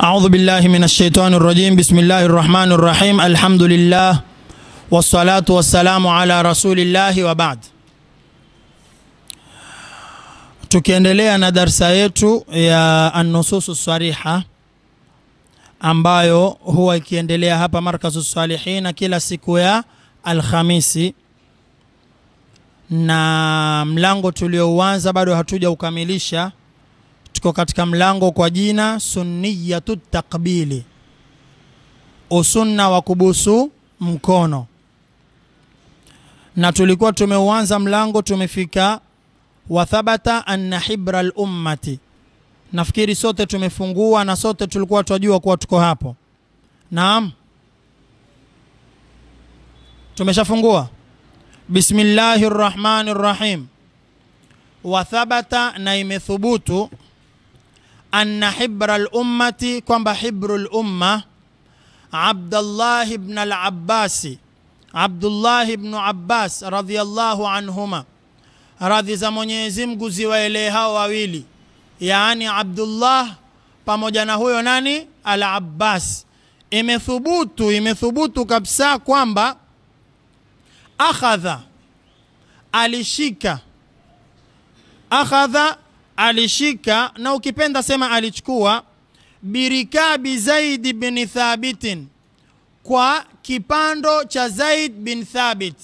أعوذ بالله من الشيطان الرجيم بسم الله الرحمن الرحيم الحمد لله والصلاة والسلام على رسول الله وبعد tukiendelea na darsa yetu ya anususu sariha ambayo huwa ikiendelea hapa markazu salihina kila siku ya alhamisi na mlango tuliouanza bado hatuja ukamilisha tuko katika mlango kwa jina sunniyatu takbili, usunna wa kubusu mkono, na tulikuwa tumeuanza mlango, tumefika wa thabata anna hibra lummati. Nafikiri sote tumefungua na sote tulikuwa twajua kuwa tuko hapo. Naam, tumeshafungua. Bismillahi rahmani rrahim. Wa thabata, na imethubutu anna hibra lummati, kwamba hibru lumma Abdullahi bn al-Abbasi, Abdullahi bnu Abbas radhiyallahu anhuma, radhi za Mwenyezi Mungu ziwaelee hao wawili, yaani Abdullah pamoja na huyo nani al-Abbas. Imethubutu, imethubutu kabisa kwamba akhadha alishika, akhadha alishika na ukipenda sema alichukua birikabi Zaid bin Thabitin, kwa kipando cha Zaid bin Thabit,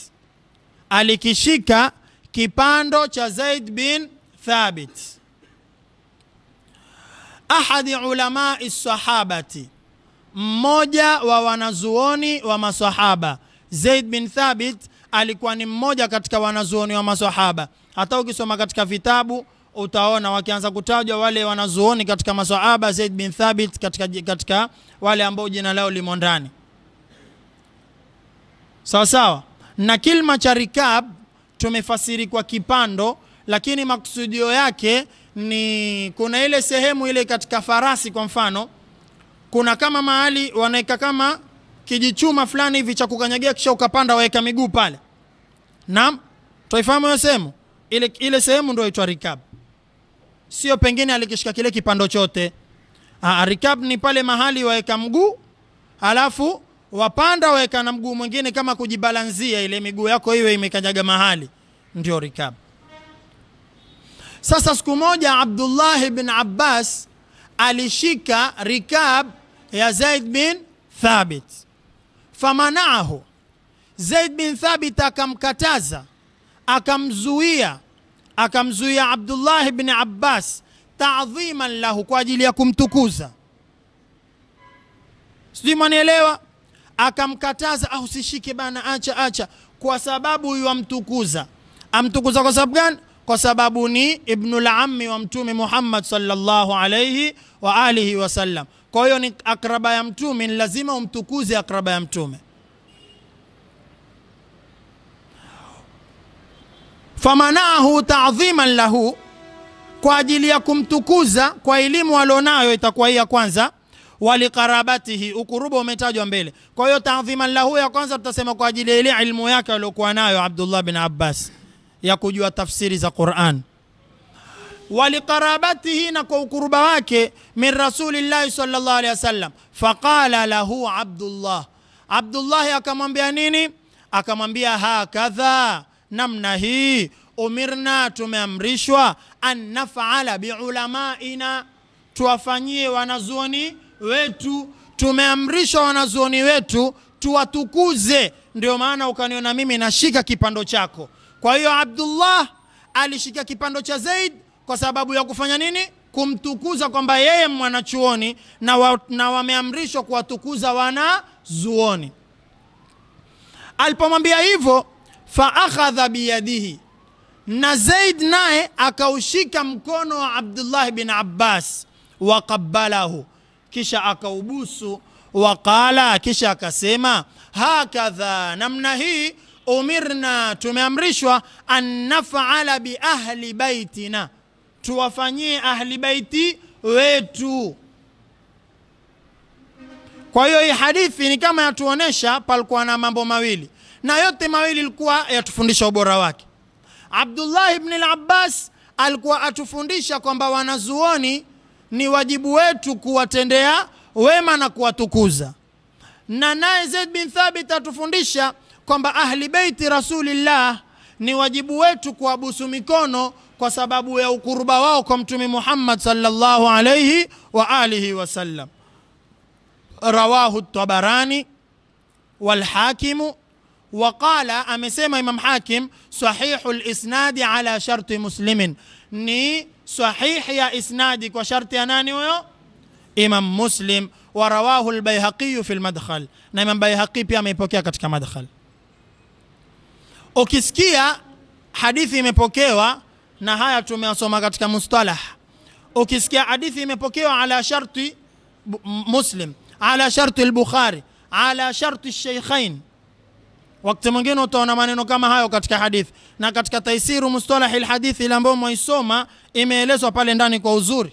alikishika kipando cha Zaid bin Thabit. Ahadi ulamai sahabati, mmoja wa wanazuoni wa masahaba. Zaid bin Thabit alikuwa ni mmoja katika wanazuoni wa masahaba. Hata ukisoma katika vitabu utaona wakianza kutajwa wale wanazuoni katika maswahaba Zaid bin Thabit katika, katika wale ambao jina lao limo ndani sawa sawa na kilma cha rikab tumefasiri kwa kipando lakini makusudio yake ni kuna ile sehemu ile katika farasi kwa mfano kuna kama mahali wanaweka kama kijichuma fulani hivi cha kukanyagia kisha ukapanda waweka miguu pale naam twaifahamu hiyo sehemu ile, ile sehemu ndio itwa rikab sio pengine alikishika kile kipando chote. Aa, ah, rikab ni pale mahali waweka mguu alafu wapanda waweka na mguu mwingine kama kujibalanzia, ile miguu yako hiyo imekanyaga mahali, ndio rikab. Sasa siku moja Abdullah bin Abbas alishika rikab ya Zaid bin Thabit, famanaahu Zaid bin Thabit akamkataza, akamzuia akamzuia Abdullah ibn Abbas taadhiman lahu, kwa ajili ya kumtukuza. Sijui mwanielewa? Akamkataza, au ah, sishike bana, acha acha, kwa sababu huyu amtukuza. Amtukuza kwa sababu gani? Kwa sababu ni ibnul ammi wa Mtume Muhammad sallallahu alayhi wa alihi wasallam. Kwa hiyo ni akraba ya Mtume, ni lazima umtukuze akraba ya Mtume. famanahu ta'dhiman lahu, kwa ajili ya kumtukuza kwa elimu alionayo, itakuwa hii ya kwanza. Walikarabatihi, ukuruba umetajwa mbele. Kwa hiyo ta'dhiman lahu ya kwanza tutasema kwa ajili ya ile ilmu yake aliyokuwa nayo Abdullah bin Abbas ya kujua tafsiri za Qur'an waliqarabatihi na kwa ukuruba wake min rasulillahi sallallahu alaihi wasallam. Faqala lahu Abdullah, Abdullahi akamwambia nini? Akamwambia hakadha namna hii, umirna, tumeamrishwa an nafala biulamaina, tuwafanyie wanazuoni wetu. Tumeamrishwa wanazuoni wetu tuwatukuze, ndio maana ukaniona mimi nashika kipando chako. Kwa hiyo Abdullah alishika kipando cha Zaid kwa sababu ya kufanya nini? Kumtukuza kwamba yeye mwanachuoni na, wa, na wameamrishwa kuwatukuza wanazuoni. Alipomwambia hivyo faakhadha biyadihi, na Zaid naye akaushika mkono wa Abdullah bin Abbas, waqabbalahu, kisha akaubusu. Waqala, kisha akasema, hakadha, namna hii umirna, tumeamrishwa an nafala bi ahli baitina, tuwafanyie ahli baiti wetu. Kwa hiyo hii hadithi ni kama yatuonesha palikuwa na mambo mawili na yote mawili ilikuwa yatufundisha ubora wake. Abdullah ibn al-Abbas alikuwa atufundisha kwamba wanazuoni ni wajibu wetu kuwatendea wema na kuwatukuza, na naye Zaid bin Thabit atufundisha kwamba ahli beiti Rasulillah ni wajibu wetu kuwabusu mikono kwa sababu ya ukuruba wao kwa Mtume Muhammad sallallahu alayhi wa alihi wasallam. Rawahu Tabarani walhakimu وقال امسيما امام حاكم صحيح الاسناد على شرط مسلم ني صحيح يا اسنادك وشرط اناني ويو امام مسلم ورواه البيهقي في المدخل نعم البيهقي بيا ميبوكيا كتك مدخل وكسكيا حديثي ميبوكيوا نهاية تمي أصوما كتك مصطلح وكسكيا حديثي ميبوكيوا على شرط مسلم على شرط البخاري على شرط الشيخين Wakati mwingine utaona maneno kama hayo katika hadithi, na katika taisiru mustalahil hadithi ile ambayo mwaisoma imeelezwa pale ndani kwa uzuri.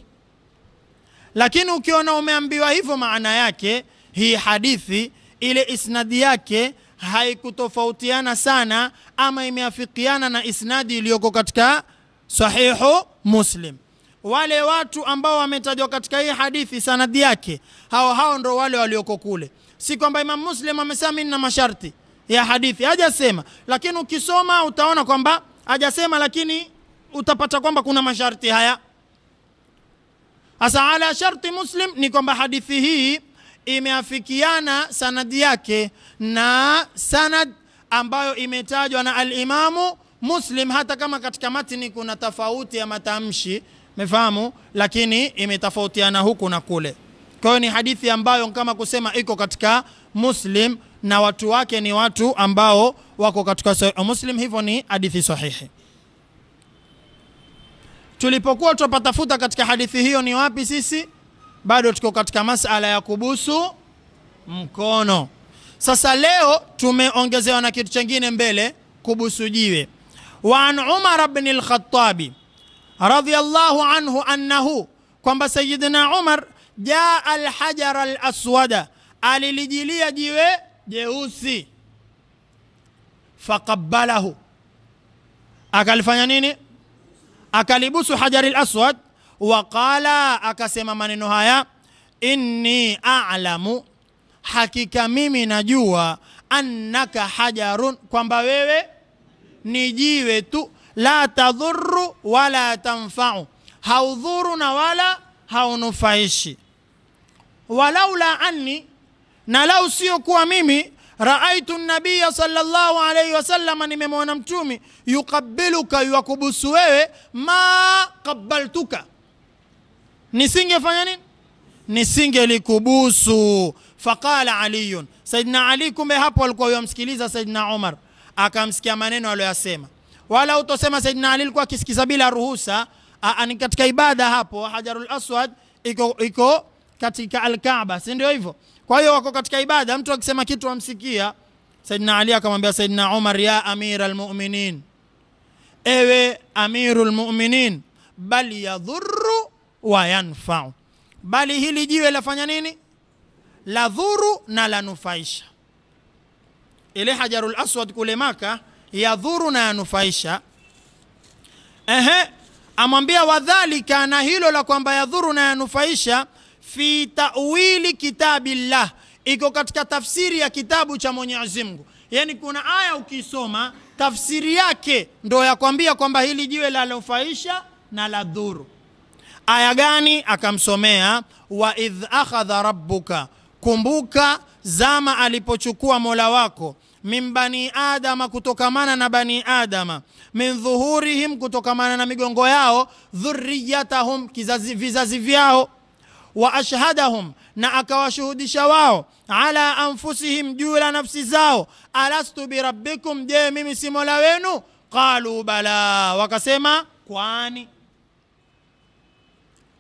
Lakini ukiona umeambiwa hivyo, maana yake hii hadithi ile isnadi yake haikutofautiana sana ama imeafikiana na isnadi iliyoko katika sahihu Muslim. Wale watu ambao wametajwa katika hii hadithi sanadi yake, hao hao ndo wale walioko kule. Si kwamba Imam Muslim amesema mimi na masharti ya hadithi, hajasema. Lakini ukisoma utaona kwamba hajasema, lakini utapata kwamba kuna masharti haya. asa ala sharti Muslim ni kwamba hadithi hii imeafikiana sanadi yake na sanad ambayo imetajwa na alimamu Muslim, hata kama katika matini kuna tofauti ya matamshi mefahamu, lakini imetofautiana huku na kule. Kwa hiyo ni hadithi ambayo kama kusema iko katika Muslim na watu wake ni watu ambao wako katika Sahih Muslim, hivyo ni hadithi sahihi. Tulipokuwa tupatafuta katika hadithi hiyo ni wapi sisi, bado tuko katika masala ya kubusu mkono. Sasa leo tumeongezewa na kitu chengine mbele, kubusu jiwe. Wa an Umar ibn al-Khattab radhiyallahu anhu annahu, kwamba Sayyidina Umar jaa al-hajar al-aswada, alilijilia jiwe jeusi faqabbalahu akalifanya nini akalibusu hajari laswad waqala akasema maneno haya inni alamu hakika mimi najua annaka hajarun kwamba wewe ni jiwe tu la tadhuru wala tanfau haudhuru na wala haunufaishi walaula anni na lau sio kuwa mimi raaitu nabiya sallallahu alaihi wasallam, nimemwona mtumi yukabiluka, yuwakubusu wewe, ma kabaltuka, nisingefanya nini? Nisingelikubusu. Faqala aliyun, saidna Ali kumbe hapo alikuwa yamsikiliza Saidina Umar, akamsikia maneno aliyoyasema, wala utosema Saidina Ali alikuwa akisikiza bila ruhusa. Ni katika ibada hapo, Hajarul Aswad iko, iko katika alkaba si ndio hivyo? Kwa hiyo wako katika ibada, mtu akisema kitu amsikia. Saidina Ali akamwambia Saidina Umar, ya amira almuminin, ewe amiru lmuminin, bal yadhuru wa yanfau, bali hili jiwe lafanya nini? La dhuru na lanufaisha. Ile hajarul aswad kule Maka ya dhuru na yanufaisha. Ehe, amwambia wadhalika, na hilo la kwamba yadhuru na yanufaisha fi tawili kitabillah, iko katika tafsiri ya kitabu cha Mwenyezi Mungu. Yani kuna aya ukisoma tafsiri yake ndo yakwambia kwamba hili jiwe lalofaisha na la dhuru. Aya gani? Akamsomea wa idh akhadha rabbuka, kumbuka zama alipochukua mola wako min bani adama, kutokamana na bani adama, min dhuhurihim, kutokamana na migongo yao, dhurriyatahum, vizazi vyao wa ashhadahum, na akawashuhudisha wao, ala anfusihim, juu la nafsi zao, alastu birabbikum, je mimi si mola wenu? Qalu bala, wakasema kwani.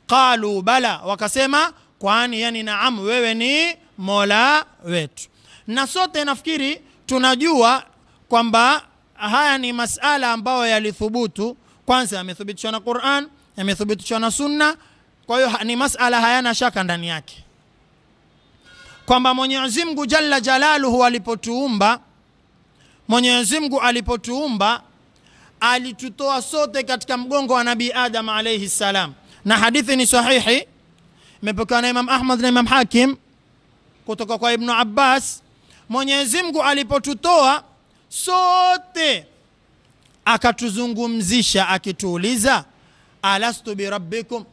Qalu bala, wakasema kwani, yani naam, wewe ni mola wetu. Na sote nafikiri tunajua kwamba haya ni masala ambayo yalithubutu. Kwanza yamethibitishwa na Qur'an, yamethibitishwa na Sunna kwa hiyo ni masala hayana shaka ndani yake kwamba Mwenyezi Mungu Jalla Jalaluhu alipotuumba, Mwenyezi Mungu alipotuumba alitutoa sote katika mgongo wa Nabii Adam alayhi salam, na hadithi ni sahihi, imepokewa na Imam Ahmad na Imam Hakim kutoka kwa Ibnu Abbas. Mwenyezi Mungu alipotutoa sote akatuzungumzisha akituuliza, alastu birabbikum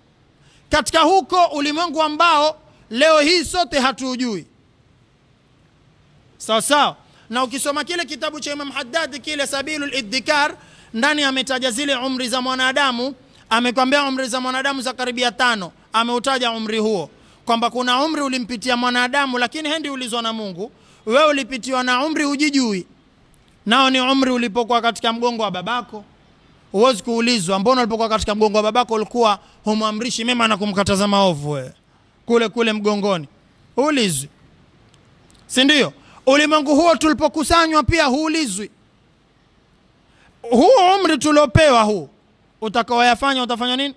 katika huko ulimwengu ambao leo hii sote hatuujui sawa sawa na ukisoma kile kitabu cha imam haddadi kile sabilu lidikar ndani ametaja zile umri za mwanadamu amekwambia umri za mwanadamu za karibia tano ameutaja umri huo kwamba kuna umri ulimpitia mwanadamu lakini hendi ulizwa na mungu wewe ulipitiwa na umri ujijui nao ni umri ulipokuwa katika mgongo wa babako huwezi kuulizwa, mbona ulipokuwa katika mgongo wa babako ulikuwa humwamrishi mema na kumkataza maovu? Wewe kule kule mgongoni huulizwi, si ndio? Ulimwengu huo tulipokusanywa pia huulizwi. Huu umri tuliopewa huu utakaoyafanya utafanya nini?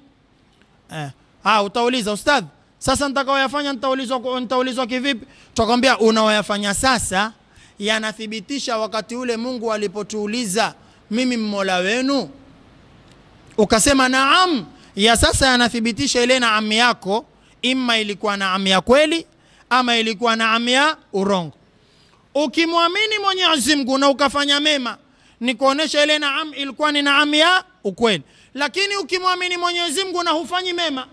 Eh, ha, ah, utauliza ustadh sasa nitakaoyafanya nitaulizwa, nitaulizwa kivipi? Tutakwambia unaoyafanya sasa yanathibitisha wakati ule Mungu alipotuuliza mimi mmola wenu ukasema naam, ya sasa yanathibitisha ile naam yako, imma ilikuwa naam ya kweli ama ilikuwa naam ya urongo. Ukimwamini Mwenyezi Mungu na ukafanya mema, ni kuonesha ile naam ilikuwa ni naam ya ukweli. Lakini ukimwamini Mwenyezi Mungu na hufanyi mema,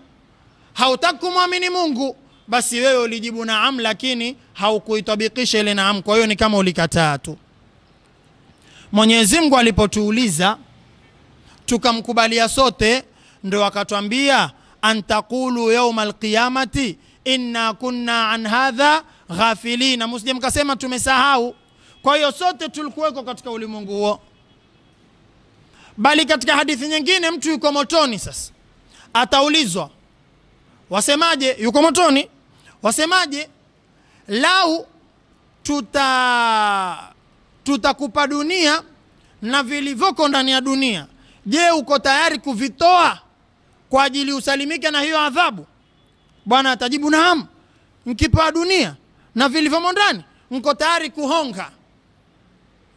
hautaki kumwamini Mungu, basi wewe ulijibu naam, lakini haukuitabikisha ile naam. Kwa hiyo ni kama ulikataa tu. Mwenyezi Mungu alipotuuliza tukamkubalia sote, ndo akatwambia antakulu yauma alqiyamati inna kunna an hadha ghafilina, musije mkasema tumesahau. Kwa hiyo sote tulikuweko katika ulimwengu huo. Bali katika hadithi nyingine mtu yuko motoni, sasa ataulizwa, wasemaje? Yuko motoni, wasemaje? Lau tuta tutakupa dunia na vilivyoko ndani ya dunia Je, uko tayari kuvitoa kwa ajili usalimike na hiyo adhabu? Bwana atajibu naam. Mkipaa dunia na vilivyomo ndani, mko tayari kuhonga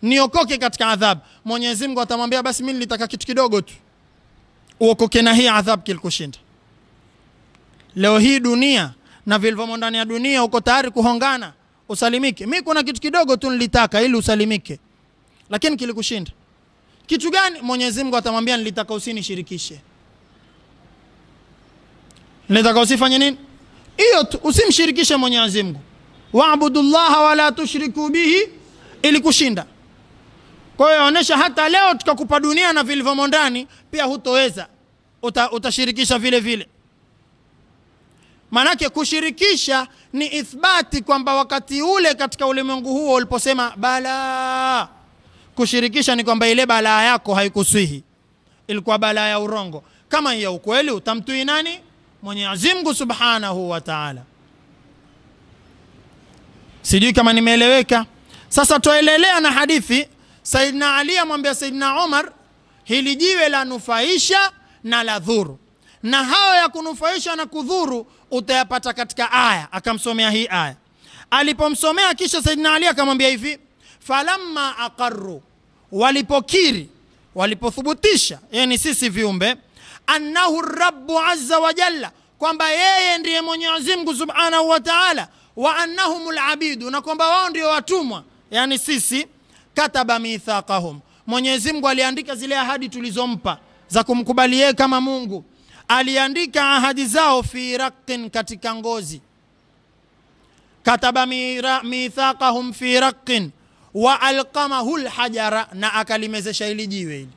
niokoke katika adhabu? Mwenyezi Mungu atamwambia basi, mimi nilitaka kitu kidogo tu, uokoke na hii adhabu kilikushinda. Leo hii dunia na vilivyomo ndani ya dunia, uko tayari kuhongana usalimike? Mimi kuna kitu kidogo tu nilitaka ili usalimike, lakini kilikushinda. Kitu gani? Mwenyezi Mungu atamwambia nilitaka usinishirikishe, nilitaka usifanye nini? Hiyo tu, usimshirikishe Mwenyezi Mungu. Waabudu llaha wala tushriku bihi, ili kushinda. Kwa hiyo yaonyesha hata leo tukakupa dunia na vilivyomo ndani pia hutoweza, uta, utashirikisha vile vile. Maanake kushirikisha ni ithbati kwamba wakati ule katika ulimwengu huo uliposema bala kushirikisha ni kwamba ile balaa yako haikuswihi, ilikuwa balaa ya urongo. Kama ya ukweli utamtui nani? Mwenyezi Mungu subhanahu wa taala. Sijui kama nimeeleweka. Sasa twaelelea na hadithi. saidna Ali amwambia saidna Omar, hili jiwe la nufaisha na la dhuru, na hayo ya kunufaisha na kudhuru utayapata katika aya. Akamsomea hii aya, alipomsomea kisha saidna Ali akamwambia hivi falamma aqarru, walipokiri walipothubutisha, yani sisi viumbe, annahu rabbu azza wa jalla, kwamba yeye ndiye Mwenyezi Mungu subhanahu wa taala, wa annahum alabidu, na kwamba wao ndio watumwa, yani sisi. Kataba mithaqahum, Mwenyezi Mungu aliandika zile ahadi tulizompa za kumkubali yeye kama Mungu, aliandika ahadi zao fi raqqin, katika ngozi. Kataba mithaqahum fi raqin wa alqamahu lhajara, na akalimezesha hili jiwe hili.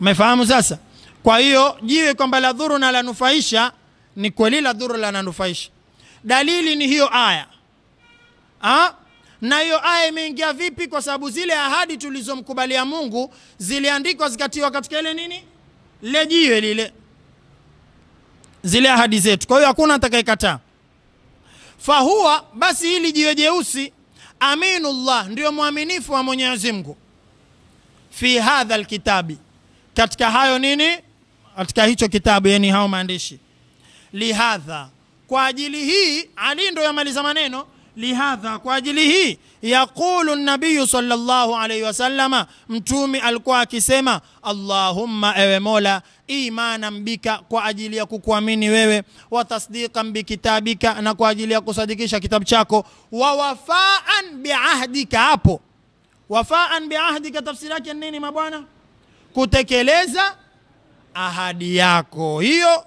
Umefahamu sasa? Kwa hiyo jiwe kwamba la dhuru na lanufaisha, ni kweli la dhuru lananufaisha. Dalili ni hiyo aya ha? na hiyo aya imeingia vipi? Kwa sababu zile ahadi tulizomkubalia Mungu ziliandikwa zikatiwa katika ile nini, le jiwe lile, zile ahadi zetu. Kwa hiyo hakuna atakayekataa. Fahuwa, basi hili jiwe jeusi Aminullah ndio mwaminifu wa Mwenyezi Mungu fi hadha alkitabi, katika hayo nini, katika hicho kitabu, yani hao maandishi. Lihadha, kwa ajili hii. Ali ndio yamaliza maneno lihadha, kwa ajili hii. Yaqulu nabiyu sallallahu alayhi wasallama, mtumi alikuwa akisema, Allahumma, ewe Mola, imanan bika, kwa ajili ya kukuamini wewe, wa tasdiqan bikitabika, na kwa ajili ya kusadikisha kitabu chako, wa wafaan biahdika. Hapo wafaan biahdika tafsiri yake nini mabwana? Kutekeleza ahadi yako hiyo,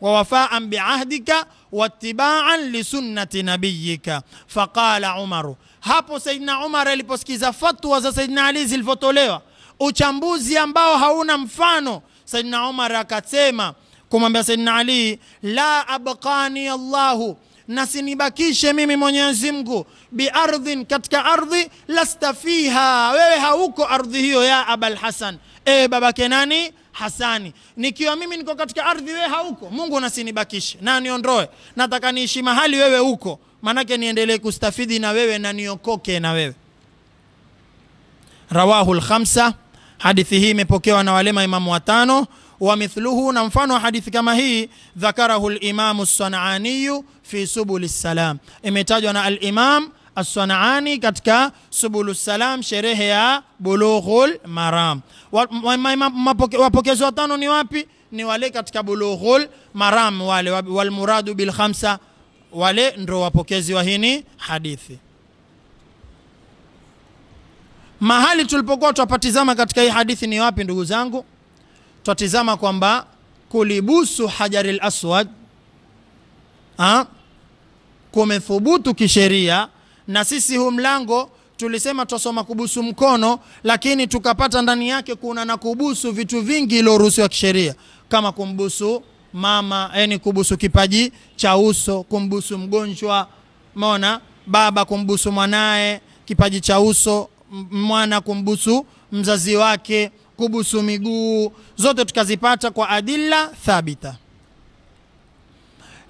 wa wafaan biahdika wattibaan lisunnati nabiyika. Faqala Umaru, hapo saidna Umar aliposikiza fatwa za saidna Ali zilivyotolewa, uchambuzi ambao hauna mfano, saidna Umar akasema kumwambia saidna Ali, la abqani Allahu na sinibakishe mimi Mwenyezi Mungu biardhin, katika ardhi lasta fiha, wewe hauko ardhi hiyo, ya abalhasan Hasan, e babake nani Hasani, nikiwa mimi niko katika ardhi, wewe hauko. Mungu unasinibakishe na niondoe, nataka niishi mahali wewe huko, manake niendelee kustafidi na wewe na niokoke na wewe. Rawahu lkhamsa, hadithi hii imepokewa na wale maimamu watano. Wa mithluhu, na mfano wa hadithi kama hii, dhakarahu limamu Sananiyu fi subuli salam, imetajwa na alimam Aswanaani katika Subulu Salam, sherehe ya Bulughul Maram. Wapokezi watano ni wapi? Ni wale katika Bulughul Maram, wale walmuradu bil khamsa, wale ndo wapokezi wa hini hadithi. Mahali tulipokuwa twapatizama katika hii hadithi ni wapi, ndugu zangu? Twatizama kwamba kulibusu hajaril aswad ah, kumethubutu kisheria na sisi huu mlango tulisema twasoma kubusu mkono, lakini tukapata ndani yake kuna na kubusu vitu vingi iliyoruhusiwa kisheria kama kumbusu mama, yani kubusu kipaji cha uso, kumbusu mgonjwa, maona baba kumbusu mwanaye kipaji cha uso, mwana kumbusu mzazi wake, kubusu miguu, zote tukazipata kwa adilla thabita.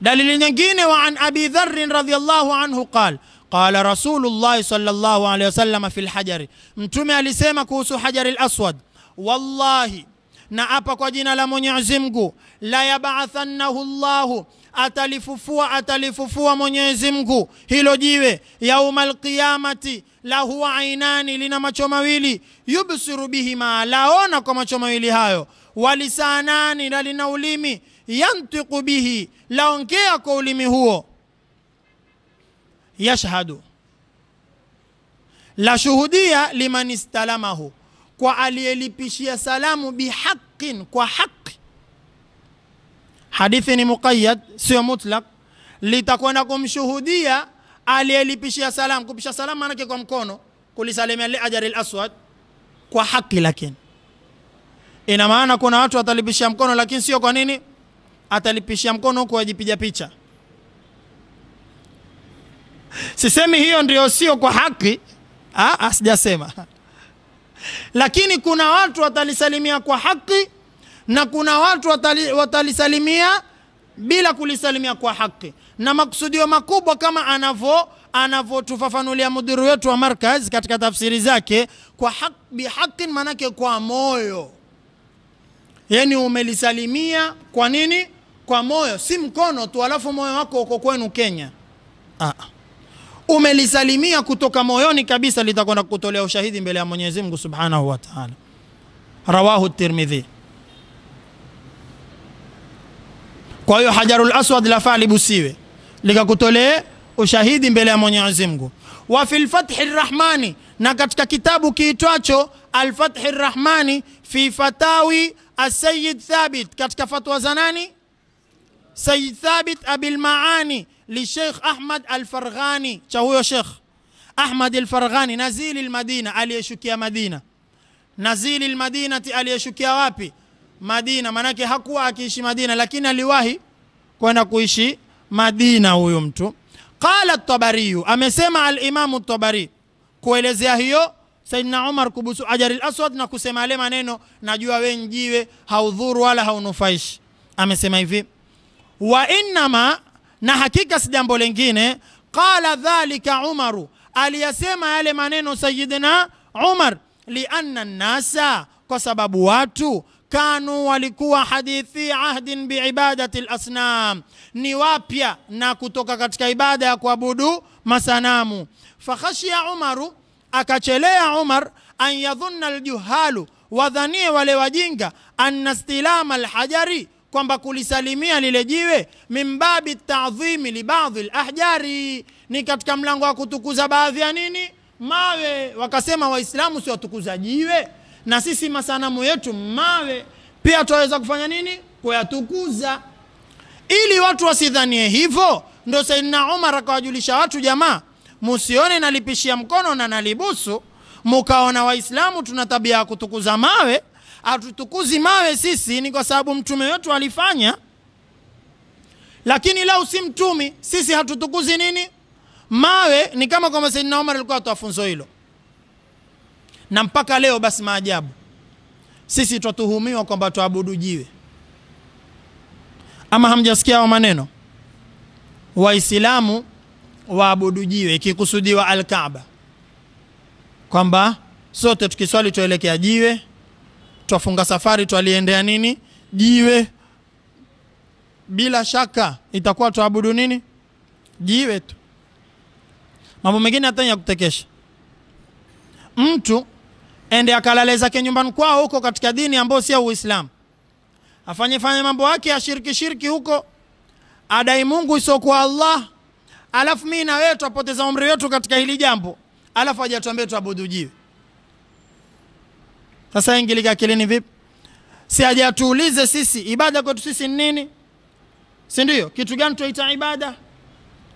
Dalili nyingine, wa an abi dharin radhiyallahu anhu qala qala rasulullahi sallallahu alaihi wasallam fil hajari, mtume alisema kuhusu hajari laswad, wallahi na apa kwa jina la Mwenyezi mgu la yabaathannahu llahu, atalifufua atalifufua Mwenyezi mgu hilo jiwe yauma qiyamati, la huwa ainani, lina macho mawili, yubsiru bihima, laona kwa macho mawili hayo, walisanani, na lina ulimi yantiqu bihi, laongea kwa ulimi huo yashhadu la shuhudia liman istalamahu, kwa aliyelipishia salamu bihaqin, kwa haqi. Hadithi ni muqayyad, sio mutlaq. Litakwenda kumshuhudia aliyelipishia salamu. Kupisha salamu manake kwa mkono, kulisalimia liajari laswad kwa haki, lakini ina maana kuna watu atalipishia mkono, lakini sio kwa nini atalipishia mkono huku ajipija picha Sisemi hiyo ndio sio kwa haki, ah, ah, sijasema. Lakini kuna watu watalisalimia kwa haki na kuna watu watali, watalisalimia bila kulisalimia kwa haki, na makusudio makubwa kama anavyo anavyotufafanulia mudiri wetu wa Markaz katika tafsiri zake, kwa hak, bihaqin maanake kwa moyo, yani umelisalimia kwa nini? Kwa moyo, si mkono tu, alafu moyo wako uko kwenu Kenya. Aa. Ah, ah umelisalimia kutoka moyoni kabisa, litakwenda kutolea ushahidi mbele ya Mwenyezi Mungu Subhanahu wa Ta'ala. Rawahu Tirmidhi. Kwa hiyo Hajarul Aswad lafaa libusiwe likakutolee ushahidi mbele ya Mwenyezi Mungu. Wa fil Fathi Rahmani, na katika kitabu kiitwacho Al-Fathi Rahmani fi fatawi Asayid Thabit, katika fatwa za nani? Sayyid Thabit Abil Maani Sheikh Ahmad Al-Farghani, cha huyo Sheikh Ahmad Alfarghani nazili Madina, aliyeshukia Madina. Nazili Madinati, aliyeshukia wapi? Madina. manake hakuwa akiishi Madina, lakini aliwahi kwenda kuishi Madina huyo mtu. Qala Tabari, amesema Alimamu Tabari kuelezea hiyo Saidna Umar kubusu ajari al-aswad na kusema ale maneno, najua we njiwe haudhuru wala haunufaishi. Amesema hivi wa innama na hakika si jambo lingine qala dhalika umaru aliyasema yale maneno sayidina umar lianna nnasa kwa sababu watu kanu walikuwa hadithi ahdin biibadati lasnam ni wapya na kutoka katika ibada ya kuabudu masanamu fakhashya umaru akachelea umar an yadhunna aljuhalu wadhanie wale wajinga anna stilama alhajari kwamba kulisalimia lile jiwe mimbabi tadhimi libadhi lahjari, ni katika mlango wa kutukuza baadhi ya nini mawe. Wakasema Waislamu si watukuza jiwe, na sisi masanamu yetu mawe pia tuwaweza kufanya nini kuyatukuza, ili watu wasidhanie hivyo. Ndo Saidina Umar akawajulisha watu, jamaa, musione nalipishia mkono na nalibusu, mukaona Waislamu tuna tabia ya kutukuza mawe atutukuzi mawe sisi ni kwa sababu mtume wetu alifanya, lakini lau si mtumi sisi hatutukuzi nini mawe. Ni kama kwamba Saidina Umar alikuwa atoa funzo hilo, na mpaka leo basi maajabu sisi twatuhumiwa kwamba tuabudu jiwe. Ama hamjasikia ao maneno? Waislamu waabudu jiwe, ikikusudiwa alkaba kwamba sote tukiswali tuelekea jiwe twafunga safari twaliendea nini jiwe bila shaka itakuwa tuabudu nini jiwe tu mambo mengine hata ya kutekesha mtu ende akalale zake nyumbani kwao huko katika dini ambayo sio Uislamu, afanye fanye mambo yake ashiriki shiriki huko, adai Mungu isiokuwa Allah, alafu mimi na wewe twapoteza umri wetu katika hili jambo, alafu hajatuambia tuabudu jiwe. Sasa ingilika akilini vipi? Si hajatuulize sisi ibada kwetu sisi ni nini, si ndio? Kitu gani tuita ibada?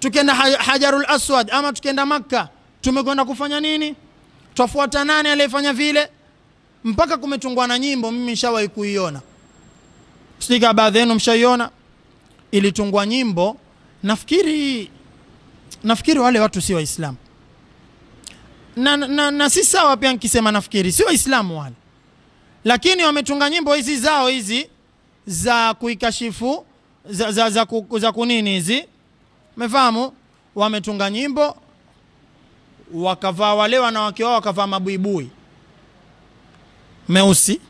tukenda Hajarul Aswad ama tukenda Makka tumekwenda kufanya nini? Twafuata nani aliyefanya vile? Mpaka kumetungwa na nyimbo, mimi nishawahi kuiona, sika baadhi yenu mshaiona, ilitungwa nyimbo nafikiri, nafikiri wale watu si Waislamu na, na, na si sawa pia nikisema nafikiri si Waislamu wale lakini wametunga nyimbo hizi zao hizi za kuikashifu za, za, za, ku, za kunini hizi umefahamu wametunga nyimbo wakavaa wale wanawake wao wakavaa mabuibui meusi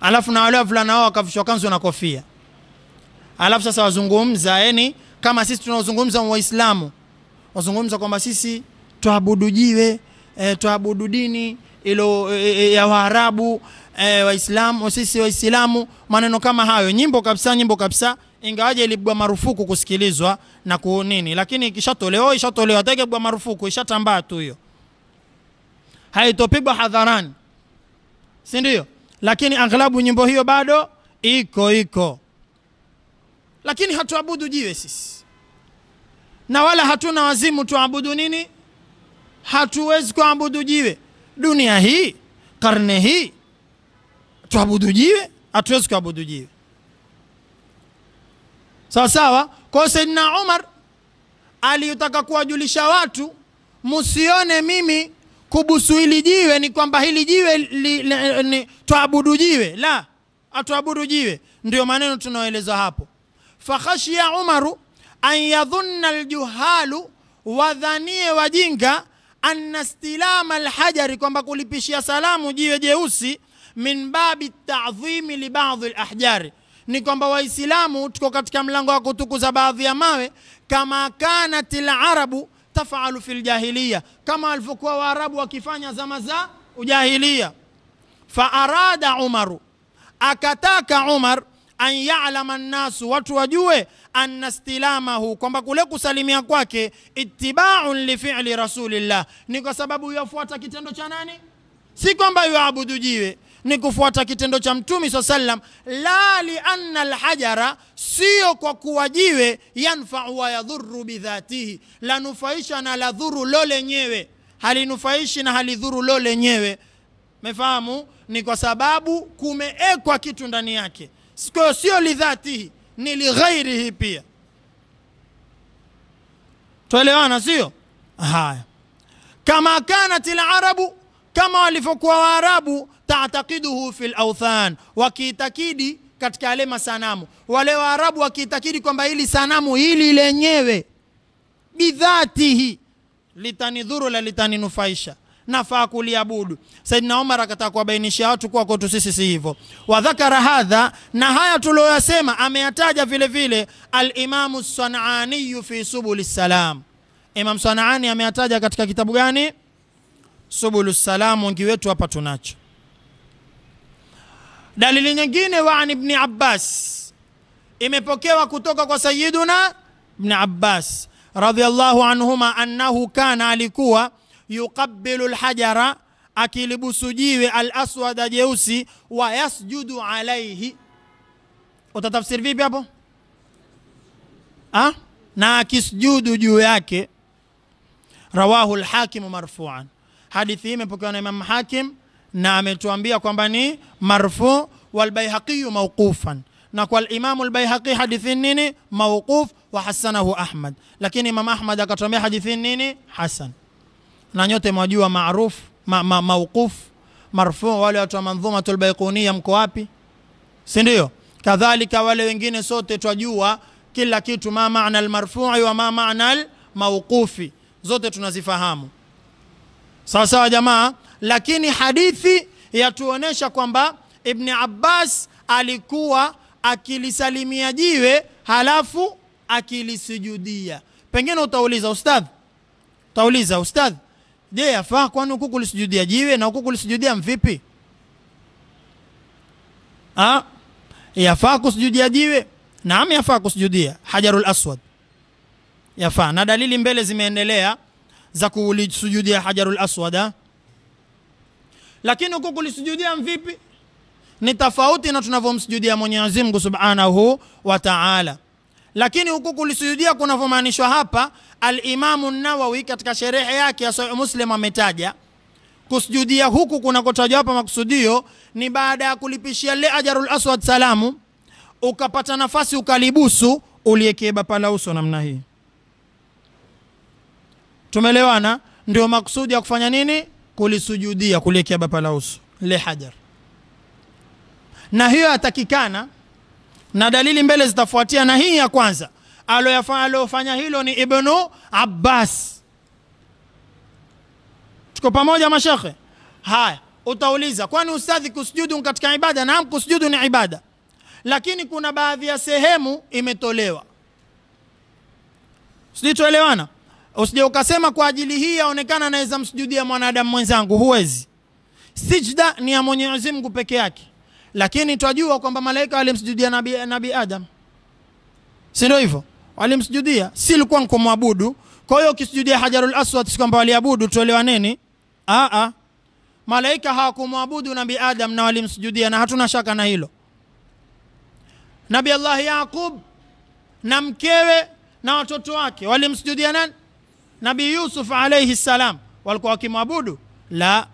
alafu na wale wavulana wao wakavishwa kanzu na kofia alafu sasa wazungumza yani kama sisi tunaozungumza waislamu wazungumza kwamba sisi twaabudu jiwe e, twaabudu dini ilo e, e, ya waarabu eh, Waislamu sisi Waislamu, maneno kama hayo, nyimbo kabisa, nyimbo kabisa, ingawaje ilibwa marufuku kusikilizwa na ku nini, lakini ikishatolewa ishatolewa, hata bwa marufuku ishatambaa tu, hiyo haitopigwa hadharani, si ndio? Lakini aghlabu nyimbo hiyo bado iko iko, lakini hatuabudu jiwe sisi na wala hatuna wazimu. Tuabudu nini? Hatuwezi kuabudu jiwe. Dunia hii, karne hii tuabudujiwe? Hatuwezi kuabudujiwe. Sawa sawa. Kwa Saidina Umar aliyotaka kuwajulisha watu, msione mimi kubusu hili jiwe ni kwamba hili jiwe li, li, ni, jiwe. La, hatuabudu jiwe. Ndio maneno tunaoeleza hapo, fakhashiya Umaru an yadhunna aljuhalu, wadhanie wajinga, anna stilama alhajari, kwamba kulipishia salamu jiwe jeusi min babi tadhimi li baadhi lahjari, ni kwamba Waislamu tuko katika mlango wa kutukuza baadhi ya mawe, kama kanat larabu tafalu fi ljahiliya, kama walivyokuwa Waarabu wakifanya zama za ujahiliya. Faarada Umaru, akataka Umar an yalama nnasu, watu wajue anna stilamahu, kwamba kule kusalimia kwake ittibaun lifili rasulillah, ni kwa sababu yafuata kitendo cha nani? Si kwamba yuabudu jiwe ni kufuata kitendo cha mtumi saa sallam, la lianna alhajara, sio kwa kuwa jiwe yanfau wa yadhuru bidhatihi, lanufaisha na ladhuru lo lenyewe, halinufaishi na halidhuru lo lenyewe. Mefahamu, ni kwa sababu kumeekwa kitu ndani yake, kwayo sio lidhatihi, ni lighairihi pia. Tuelewana sio? Haya, kama kanat larabu, kama walivyokuwa Waarabu taatakiduhu fil authan, wakiitakidi katika yale masanamu. Wale Waarabu wakiitakidi kwamba hili sanamu hili lenyewe bidhatihi litanidhuru la litaninufaisha nafaa kuliabudu. Saidina Omar akataka kuwabainishia watu kuwa kwetu sisi si hivyo. Wadhakara hadha, na haya tuliyoyasema ameyataja vile vile Alimamu Sanaaniyu fi subuli salam. Imam Sanaani ameyataja katika kitabu gani? Subulu salam, wengi wetu hapa tunacho. Dalili nyingine, wa an ibn Abbas, imepokewa kutoka kwa Sayyiduna ibn Abbas radhiallahu anhuma annahu kana, alikuwa yuqabbilu lhajara, akilibusu jiwe alaswada jeusi, wa yasjudu alaihi. Utatafsiri vipi hapo ha? na akisjudu juu yake. Rawahu lhakimu marfuan, hadithi hii imepokewa na Imam Hakim na ametuambia kwamba ni marfu walbaihaqiyu mauqufan na kwa limamu al-Baihaqi hadithi nini mauquf wa hasanahu Ahmad, lakini Imam Ahmad akatuambia hadithi nini hasan. Na nyote mwajua maruf ma, ma, mauquf marfu, wale watu wa Mandhumatul Baiquniya mko wapi, si ndio? Kadhalika wale wengine sote twajua kila kitu, ma maana al wa ma maana al zote tunazifahamu sawasawa jamaa lakini hadithi yatuonesha kwamba Ibni Abbas alikuwa akilisalimia jiwe halafu akilisujudia. Pengine utauliza ustadh, utauliza ustadh, je, yafaa kwani huku kulisujudia jiwe na huku kulisujudia mvipi? Yafaa kusujudia jiwe? Naam, yafaa kusujudia hajarul aswad, yafaa na dalili mbele zimeendelea za kulisujudia hajarul aswad lakini huku kulisujudia mvipi ni tofauti na tunavyomsujudia Mwenyezi Mungu Subhanahu wa Ta'ala. Lakini huku kulisujudia kunavyomaanishwa hapa, al Nawawi katika sherehe yake ya Sahih Muslim ametaja kusujudia huku kunakotajwa hapa makusudio ni baada ya kulipishia le ajarul aswad salamu, ukapata nafasi ukalibusu, uliekeba pala uso namna hii. Tumelewana? Ndio makusudi ya kufanya nini? kulisujudia kulekea bapa la uso le hajar, na hiyo yatakikana na dalili mbele zitafuatia, na hii ya kwanza aliofanya hilo ni Ibnu Abbas. Tuko pamoja mashekhe? Haya, utauliza kwani ustadhi, kusujudu katika ibada? Naam, kusujudu ni ibada, lakini kuna baadhi ya sehemu imetolewa, sijui tuelewana usije ukasema kwa ajili hii aonekana anaweza msujudia mwanadamu mwenzangu, huwezi. Sijda ni ya Mwenyezi Mungu peke yake, lakini twajua kwamba malaika walimsujudia nabii nabi Adam, si ndio hivyo? Walimsujudia, si ilikuwa ni kumwabudu. Kwa hiyo ukisujudia Hajarul Aswad, si kwamba waliabudu, tuelewa nini? A a, malaika hawakumwabudu nabi Adam na walimsujudia, na hatuna shaka na hilo. Nabi Allah Yaqub na mkewe na watoto wake walimsujudia nani? nabi Yusuf alaihi salam walikuwa wakimwabudu? La,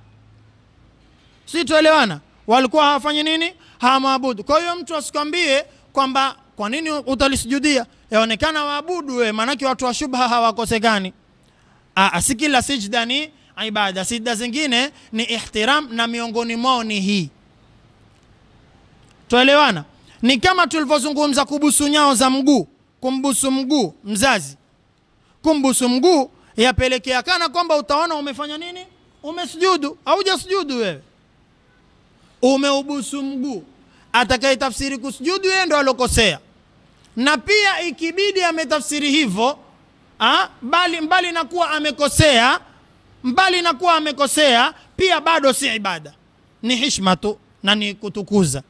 si tuelewana? Walikuwa hawafanyi nini? Hawamwabudu. Kwa hiyo mtu asikwambie kwamba kwa nini utalisujudia, yaonekana waabudu we, maanake watu wa shubha hawakosekani. Si kila sijda ni ibada, sijda zingine ni ihtiram, na miongoni mwao ni hii. Tuelewana? Ni kama tulivyozungumza kubusu nyao za mguu, kumbusu mguu mzazi, kumbusu mguu yapelekea kana kwamba utaona umefanya nini umesujudu haujasujudu wewe umeubusu mguu atakayetafsiri kusujudu yeye ndo alokosea na pia ikibidi ametafsiri hivyo mbali ah, mbali na kuwa amekosea mbali na kuwa amekosea pia bado si ibada ni hishma tu na ni kutukuza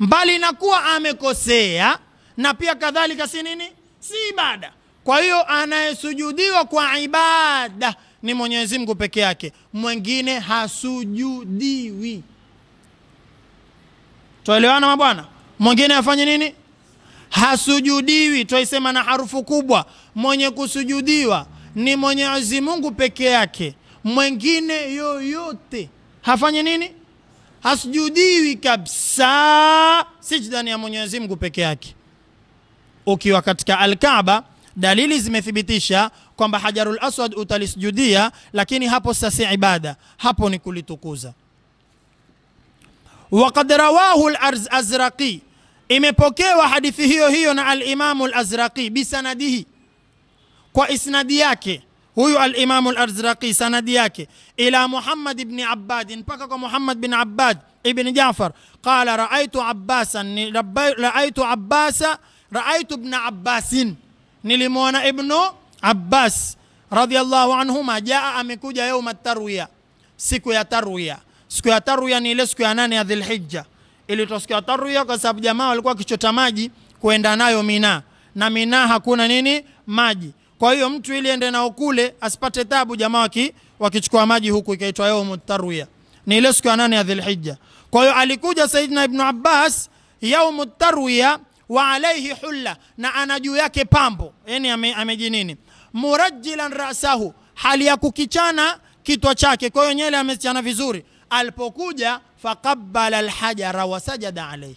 mbali na kuwa amekosea na pia kadhalika si nini si ibada kwa hiyo anayesujudiwa kwa ibada ni Mwenyezi Mungu peke yake, mwingine hasujudiwi. Twaelewana mabwana? Mwingine afanye nini? Hasujudiwi. Twaisema na harufu kubwa, mwenye kusujudiwa ni Mwenyezi Mungu peke yake, mwingine yoyote hafanye nini? Hasujudiwi kabisa, sijda ni ya Mwenyezi Mungu peke yake. Ukiwa katika Alkaaba dalili zimethibitisha kwamba hajarul aswad utalisjudia, lakini hapo sasa si ibada, hapo ni kulitukuza. Waqad rawahu al-Azraqi, imepokewa hadithi hiyo hiyo na al-Imamu al-Azraqi bisanadihi, kwa isnadi yake huyu al-Imamu al-Azraqi, sanadi yake ila Muhammad ibn Abbad, mpaka kwa Muhammad bin Abbad ibn Jaafar, qala raaitu abbasan, raaitu abbasa, raaitu ibn abbasin nilimwona Ibnu Abbas radhiallahu anhuma, jaa amekuja yauma tarwiya, siku ya tarwia Siku ya tarwia ni ile siku ya nane ya Dhilhijja. Ilitoa siku ya tarwia kwa sababu jamaa walikuwa wakichota maji kuenda nayo Mina, na Mina hakuna nini maji. Kwa hiyo mtu ili ende nao kule asipate tabu, jamaa waki, wakichukua maji huku, ikaitwa yaumu tarwiya, ni ile siku ya nane ya Dhilhijja. Kwa hiyo alikuja Saidina Ibnu Abbas yaumu tarwiya wa alaihi hulla, na ana juu yake pambo, yani amejinini ame murajjilan rasahu, hali ya kukichana kitwa chake. Kwa hiyo nyele amechana vizuri. Alipokuja faqabbala alhajara wasajada alaihi,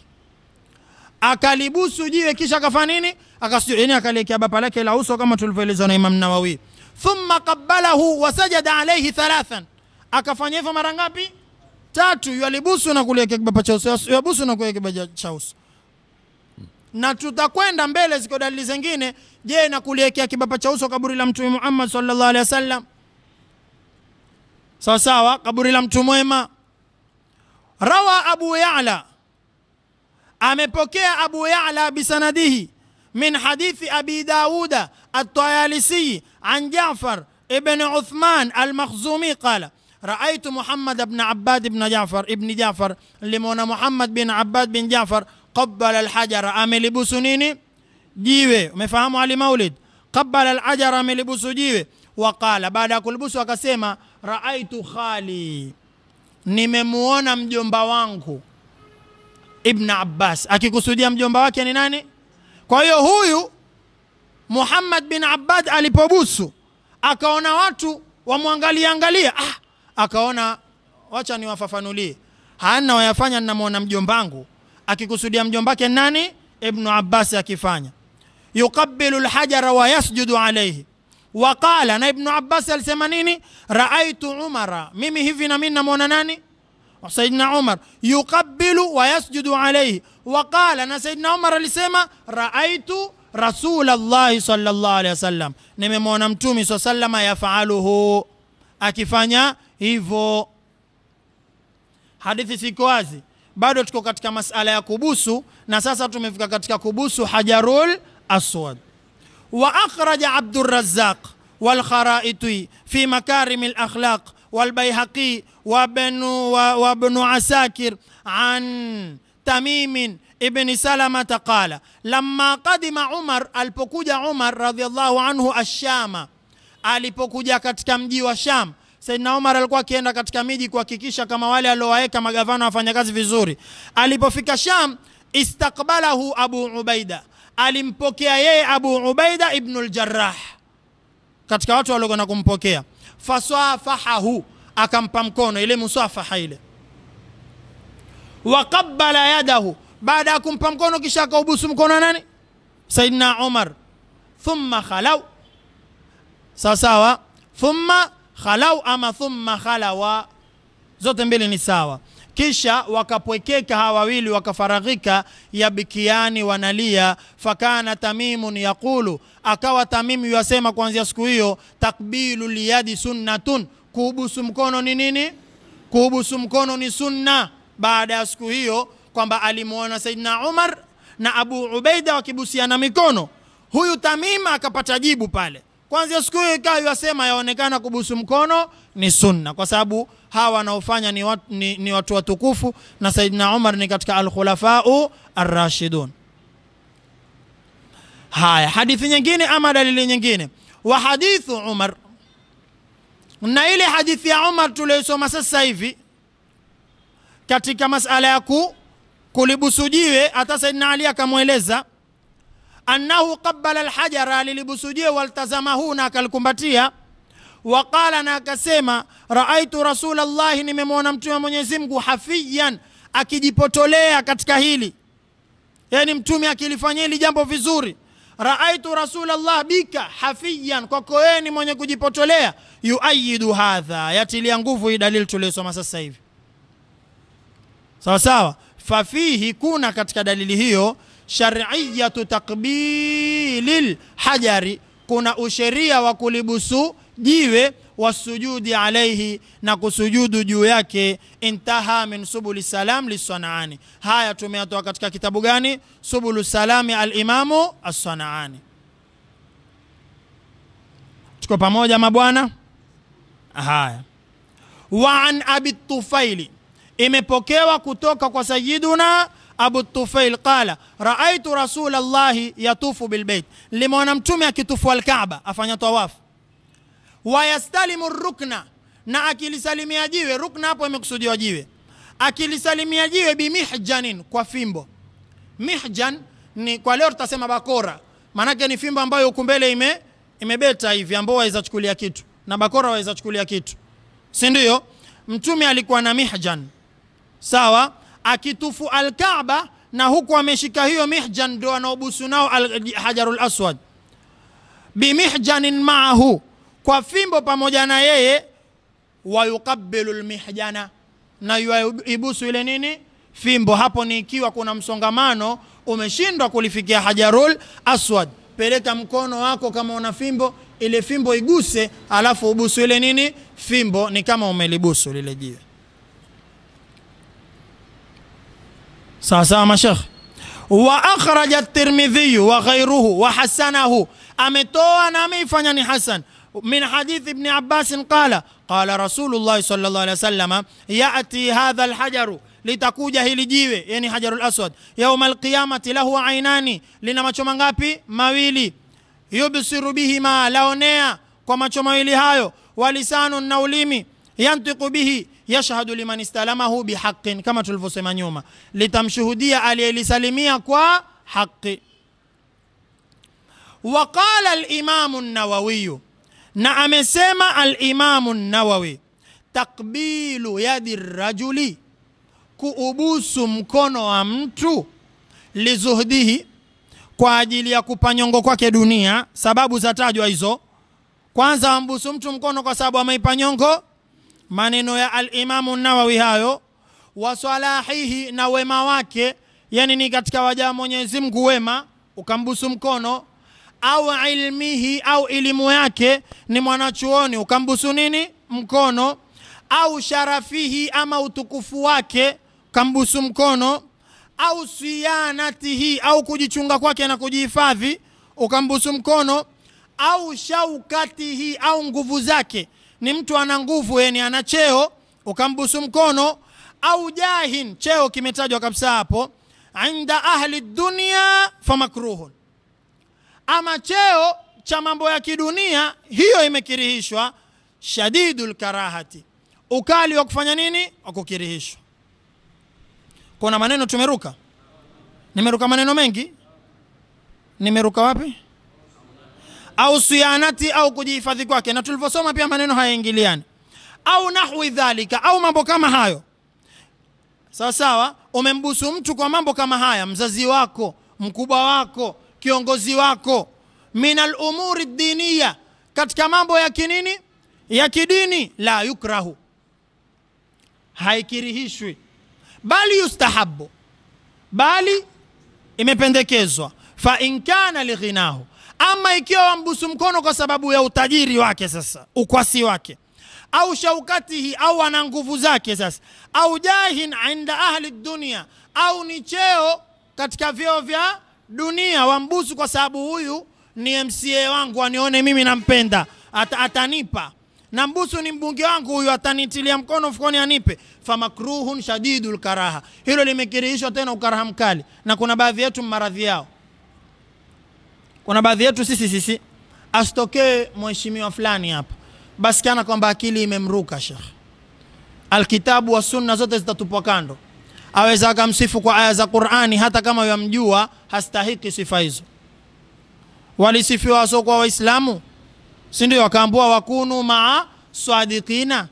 akalibusu jiwe kisha akafanya nini? Akasujudu, yani akalekea bapa lake la uso kama tulivyoelezwa na Imam Nawawi. Thumma qabbalahu wasajada alaihi thalathan, akafanya hivyo mara ngapi? Tatu, yalibusu na kulekea kibapa cha uso, yabusu na kulekea kibapa cha uso na tutakwenda mbele ziko dalili zingine je na kuliekea kibapa cha uso kaburi la mtume Muhammad sallallahu alaihi wasallam sawa sawa kaburi la mtu mwema rawa abu ya'la amepokea abu ya'la bisanadihi min hadithi abi dauda at-tayalisi an ja'far ibn uthman al-makhzumi qala رأيت muhammad بن عباد بن jafar ابن jafar لمونا muhammad bin عباد bin jafar qabbala lhajara amelibusu nini jiwe umefahamu ali maulid qabbala alhajara amelibusu jiwe waqala baada ya kulibusu akasema raaitu khali nimemuona mjomba wangu ibn abbas akikusudia mjomba wake ni nani kwa hiyo huyu muhammad bin abbad alipobusu akaona watu wamwangalia angalia ah, akaona wacha niwafafanulie hana wayafanya ninamwona mjombangu akikusudia mjombake nani ibnu abbas akifanya yuqabilu lhajara wa yasjudu alaihi waqala na ibnu abbas alisema nini raaitu umara mimi hivi na mimi namwona nani sayidna umar yuqabilu wa yasjudu alaihi waqala na sayidna umar alisema raaitu rasul llahi sal llah alehi wasallam nimemwona mtumi saa salama yafaluhu akifanya hivyo hadithi siko wazi bado tuko katika masala ya kubusu, na sasa tumefika katika kubusu hajarul aswad. Wa akhraja Abdurrazzaq walkharaiti fi makarimi lakhlaq walbaihaqi wabnu asakir an tamimin ibni salamata qala lamma qadima Umar, alipokuja Umar radhiallahu anhu ashama, alipokuja katika mji wa Sham Saidna Omar alikuwa akienda katika miji kuhakikisha kama wale aliowaweka magavana wafanya kazi vizuri. Alipofika Sham, istakbalahu Abu Ubaida, alimpokea yeye Abu Ubaida ibnul Jarrah katika watu waliokwenda kumpokea, faswafahahu akampa mkono ile musafaha ile, waqabbala yadahu, baada ya kumpa mkono kisha akaubusu mkono nani? Saidna Omar. Thumma khalau, sawasawa, thumma khalau ama thumma khalawa, zote mbili ni sawa. Kisha wakapwekeka hawa wawili wakafaraghika, bikiani wanalia. Fakana tamimun yaqulu, akawa Tamimu yasema kuanzia siku hiyo, takbilu liyadi sunnatun, kuhubusu mkono ni nini? Kuubusu mkono ni sunna. Baada ya siku hiyo kwamba alimuona Saidina Umar na Abu Ubaida wakibusiana mikono, huyu Tamima akapata jibu pale kwanza siku hiyo ikawa yasema yaonekana kubusu mkono ni sunna, kwa sababu hawa wanaofanya ni, wat, ni, ni watu watukufu na Saidina Umar ni katika alkhulafau arrashidun. Haya, hadithi nyingine ama dalili nyingine, wa hadithu Umar, na ile hadithi ya Umar tuliyosoma sasa hivi katika masala ya kulibusu jiwe, hata Saidina Ali akamweleza annahu qabbala alhajara, lilibusujie waltazamahu, na akalikumbatia. Waqala, na akasema raaitu rasulallahi, nimemwona mtume wa Mwenyezi Mungu hafiyan, akijipotolea katika hili, yani mtume akilifanyia hili jambo vizuri. Raaitu llah bika hafiyan, kwako yeye ni mwenye kujipotolea. Yuayidu hadha, yatilia nguvu hii dalili tuliosoma sasa hivi, sawa sawa. Fafihi, kuna katika dalili hiyo shar'iyatu takbilil hajari, kuna usheria wa kulibusu jiwe wasujudi alaihi, na kusujudu juu yake. Intaha min subuli salam lisanaani. Haya tumeyatoa katika kitabu gani? Subulu salami alimamu asanaani Tuko pamoja mabwana? Haya, wa an abi Tufaili, imepokewa kutoka kwa Sayyiduna Abu Tufail qala raaitu rasulallahi yatufu bilbeit, limeona mtume akitufu alkaaba, afanya tawafu wayastalimu rukna, na akilisalimia jiwe. Rukna hapo imekusudiwa jiwe, akilisalimia jiwe bimihjanin, kwa fimbo. Mihjan ni kwa leo tutasema bakora, maanake ni fimbo ambayo huku mbele ime imebeta hivi, ambao waweza chukulia kitu na bakora waweza chukulia kitu, si ndio? Mtume alikuwa na mihjan, sawa akitufu alkaba na huku ameshika hiyo mihjan, ndio anaobusu nao Hajarul Aswad bimihjanin maahu, kwa fimbo pamoja na yeye, wayuqabilu lmihjana, na yuibusu ile nini fimbo. Hapo ni ikiwa kuna msongamano, umeshindwa kulifikia Hajarul Aswad, peleka mkono wako kama una fimbo, ile fimbo iguse, alafu ubusu ile nini fimbo, ni kama umelibusu lile jiwe. Sawasawa Sheikh. Wa akhraja Tirmidhi wa ghayruhu wa hasanahu, ametoa na ameifanya ni hasan min hadithi Ibn Abbas qala qala Rasulullah sallallahu alaihi wasallam ya'ti hadha alhajaru litakuja hili jiwe yani hajarul aswad yauma alqiyamati lahu ainani lina macho mangapi mawili yubsiru bihima laonea kwa macho mawili hayo walisanu na ulimi yantiqu bihi yashhadu liman istalamahu bihaqin, kama tulivyosema nyuma, litamshuhudia aliyelisalimia kwa haqi. Waqala alimamu Nawawiyu, na amesema alimamu Nawawi, takbilu yadi rajuli, kuubusu mkono wa mtu lizuhdihi, kwa ajili ya kupanyongo kwake dunia. Sababu zatajwa hizo. Kwanza ambusu mtu mkono kwa sababu ameipa nyongo maneno ya alimamu nawawi hayo wasalahihi na wema wake yani ni katika waja mwenyezi mungu wema ukambusu mkono au ilmihi au elimu yake ni mwanachuoni ukambusu nini mkono au sharafihi ama utukufu wake ukambusu mkono au sianatihi au kujichunga kwake na kujihifadhi ukambusu mkono au shaukatihi au nguvu zake ni mtu ana nguvu, yani ana cheo, ukambusu mkono au jahin, cheo kimetajwa kabisa hapo, inda ahli dunia famakruhun, ama cheo cha mambo ya kidunia, hiyo imekirihishwa. Shadidul karahati, ukali wa kufanya nini, wa kukirihishwa. Kuna maneno tumeruka, nimeruka maneno mengi, nimeruka wapi? au suyanati au kujihifadhi kwake, na tulivyosoma pia maneno hayaingiliani, au nahwi dhalika, au mambo kama hayo. Sawa sawa, umembusu mtu kwa mambo kama haya, mzazi wako, mkubwa wako, kiongozi wako, min alumuri diniya, katika mambo ya kinini, ya kidini, la yukrahu, haikirihishwi, bali yustahabu, bali imependekezwa, fa lighinahu ama ikiwa wambusu mkono kwa sababu ya utajiri wake, sasa ukwasi wake, au shaukatihi, au ana nguvu zake sasa, au jahin inda ahli dunia, au ni cheo katika vyeo vya dunia, wambusu kwa sababu huyu ni MCA wangu, anione mimi nampenda, at, atanipa na mbusu ni mbunge wangu huyu, atanitilia mkono mfukoni anipe. Famakruhun shadidul karaha, hilo limekirihishwa tena ukaraha mkali, na kuna baadhi yetu maradhi yao kuna baadhi yetu sisi sisi, asitokee mheshimiwa fulani hapa basi kana kwamba akili imemruka shekh alkitabu wa sunna zote zitatupwa kando. Aweza akamsifu kwa aya za Qur'ani hata kama yamjua hastahiki sifa hizo. Walisifiwa wasiokuwa Waislamu, si ndio? wakunu maa swadikina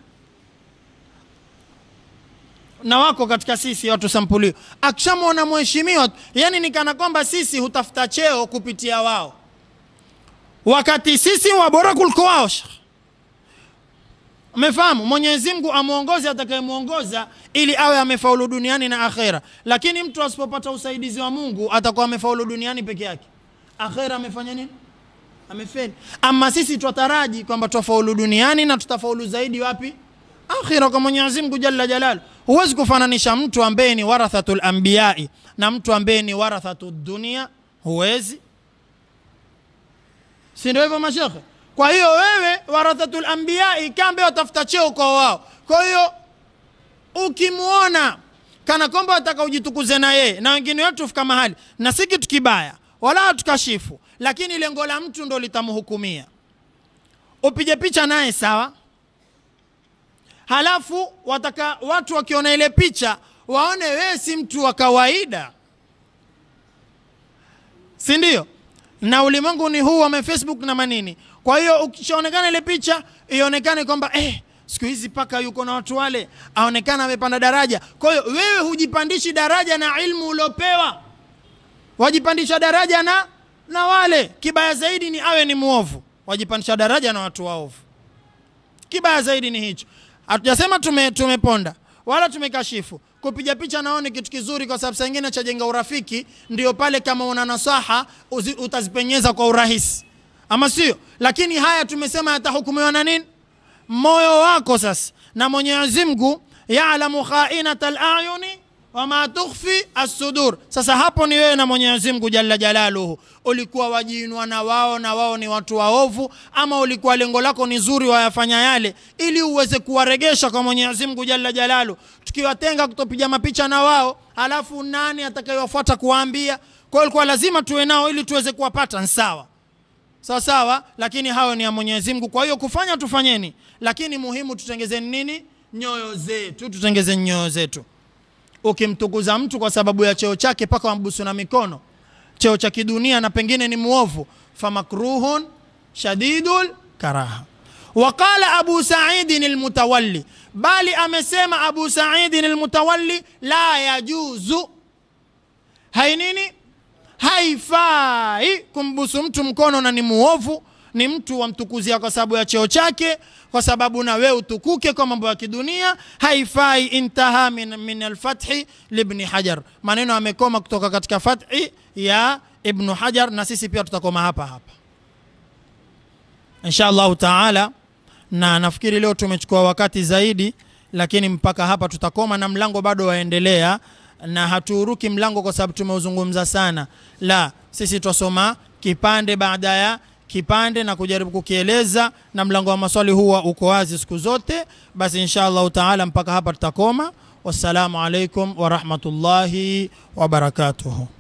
na wako katika sisi watu sampulio. Akishamwona mheshimiwa, yani ni kana kwamba sisi hutafuta cheo kupitia wao, wakati sisi wabora kuliko wao. Mefahamu, Mwenyezi Mungu amuongoze atakayemuongoza ili awe amefaulu duniani na akhera, lakini mtu asipopata usaidizi wa Mungu atakuwa amefaulu duniani peke yake, akhera amefanya nini? Amefeli. Ama sisi twataraji kwamba twafaulu duniani na tutafaulu zaidi wapi? Akhira, kwa Mwenyezi Mungu jalla jalalu. Huwezi kufananisha mtu ambaye ni warathatul anbiyai na mtu ambaye ni warathatu dunia, huwezi. Si ndio hivyo mashekhe? Kwa hiyo wewe warathatul anbiyai kambe watafuta cheo kwa wao. Kwa hiyo ukimwona kana kwamba wataka ujitukuze na yeye, na wengine wetu fika mahali na si kitu kibaya, wala tukashifu, lakini lengo la mtu ndo litamhukumia. Upige picha naye sawa halafu wataka watu wakiona ile picha waone wewe si mtu wa kawaida, si ndio? Na ulimwengu ni huu wa Facebook na manini. Kwa hiyo ukishaonekana ile picha ionekane kwamba eh, siku hizi paka yuko na watu wale, aonekana amepanda daraja. Kwa hiyo wewe hujipandishi daraja na ilmu uliopewa, wajipandisha daraja na na wale. Kibaya zaidi ni awe ni muovu, wajipandisha daraja na watu waovu. Kibaya zaidi ni hicho hatujasema tume, tumeponda wala tumekashifu. Kupiga picha nao ni kitu kizuri, kwa sababu sengine chajenga urafiki. Ndio pale kama una nasaha utazipenyeza kwa urahisi, ama sio? Lakini haya tumesema yatahukumiwa na nini? Moyo wako sasa. Na Mwenyezi Mungu yaalamu khainata alayuni wama tukhfi as-sudur. Sasa hapo ni wewe na Mwenyezi Mungu jalla jalaluhu. Ulikuwa wajiinua na wao na wao ni watu waovu, ama ulikuwa lengo lako ni zuri, wayafanya yale ili uweze kuwaregesha kwa Mwenyezi Mungu jalla Jalalu, Tukiwatenga kutopiga mapicha na wao, alafu nani atakayewafuata kuwaambia? Kwa hiyo ilikuwa lazima tuwe nao ili tuweze kuwapata sawa sawa sawa, lakini hayo ni ya Mwenyezi Mungu. Kwa hiyo kufanya tufanyeni, lakini muhimu tutengezeni nini? Nyoyo zetu, tutengezeni nyoyo zetu ukimtukuza mtu kwa sababu ya cheo chake mpaka wambusu na mikono, cheo cha kidunia na pengine ni muovu, famakruhun shadidul karaha. Waqala Abu Saidin Almutawalli, bali amesema Abu Saidin Almutawalli, la yajuzu, hai nini, haifai kumbusu mtu mkono na ni muovu ni mtu wamtukuzia kwa sababu ya cheo chake, kwa sababu na wewe utukuke kwa mambo ya kidunia, haifai. Intaha min, min alfathi libni Hajar, maneno amekoma kutoka katika fathi ya Ibnu Hajar, na sisi pia tutakoma hapa hapa insha Allahu taala. Na nafikiri leo tumechukua wakati zaidi, lakini mpaka hapa tutakoma, na mlango bado waendelea na hatuuruki mlango kwa sababu tumeuzungumza sana. La, sisi twasoma kipande baada ya kipande na kujaribu kukieleza, na mlango wa maswali huwa uko wazi siku zote. Basi insha Allahu taala, mpaka hapa tutakoma. Wassalamu alaikum warahmatullahi wabarakatuhu.